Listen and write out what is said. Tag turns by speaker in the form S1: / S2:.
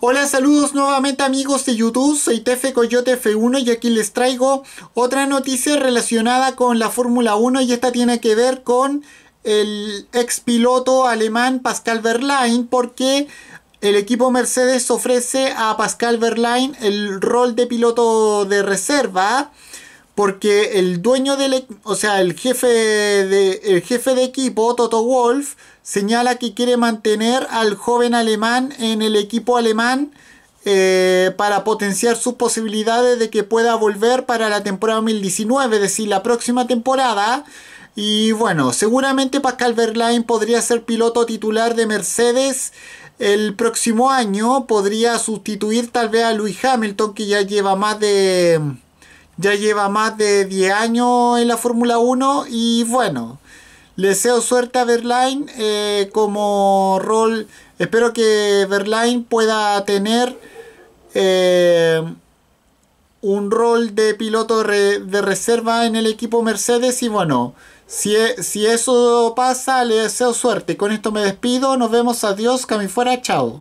S1: Hola, saludos nuevamente amigos de YouTube, soy Tefe Coyote F1 y aquí les traigo otra noticia relacionada con la Fórmula 1 y esta tiene que ver con el ex piloto alemán Pascal Verlaine porque el equipo Mercedes ofrece a Pascal Verlaine el rol de piloto de reserva porque el dueño del, e, o sea, el jefe de, el jefe de equipo, Toto Wolf, señala que quiere mantener al joven alemán en el equipo alemán eh, para potenciar sus posibilidades de que pueda volver para la temporada 2019, es decir, la próxima temporada. Y bueno, seguramente Pascal Verlaine podría ser piloto titular de Mercedes el próximo año, podría sustituir tal vez a Luis Hamilton que ya lleva más de ya lleva más de 10 años en la Fórmula 1 y bueno, le deseo suerte a Verlaine eh, como rol. Espero que Verlaine pueda tener eh, un rol de piloto de reserva en el equipo Mercedes y bueno, e, si, eso pasa, le deseo suerte. Con esto me despido, nos vemos, adiós, cami fuera, chao.